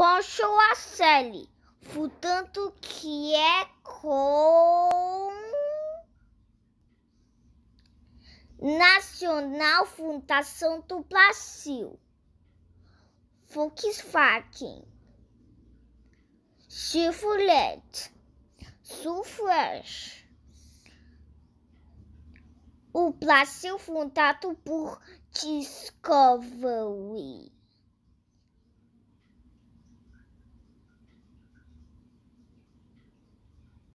Poncho Acelli, tanto que é com Nacional Fundação do Brasil, Volkswagen, Chevrolet, Sufresh. O Brasil fundado por Discovery.